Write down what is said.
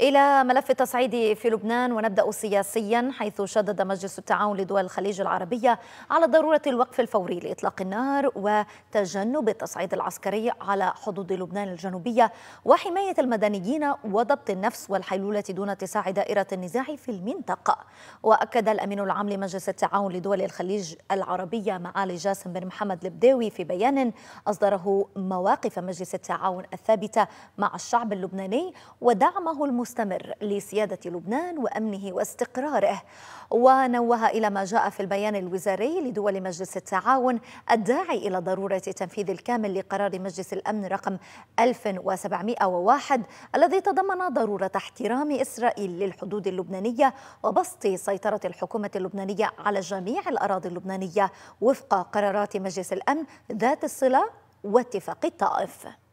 إلى ملف التصعيد في لبنان ونبدأ سياسيا حيث شدد مجلس التعاون لدول الخليج العربية على ضرورة الوقف الفوري لإطلاق النار وتجنب التصعيد العسكري على حدود لبنان الجنوبية وحماية المدنيين وضبط النفس والحيلولة دون اتساع دائرة النزاع في المنطقة وأكد الأمين العام لمجلس التعاون لدول الخليج العربية معالي جاسم بن محمد البداوي في بيان أصدره مواقف مجلس التعاون الثابتة مع الشعب اللبناني ودعمه المس مستمر لسيادة لبنان وأمنه واستقراره ونوه إلى ما جاء في البيان الوزاري لدول مجلس التعاون الداعي إلى ضرورة التنفيذ الكامل لقرار مجلس الأمن رقم 1701 الذي تضمن ضرورة احترام إسرائيل للحدود اللبنانية وبسط سيطرة الحكومة اللبنانية على جميع الأراضي اللبنانية وفق قرارات مجلس الأمن ذات الصلة واتفاق الطائف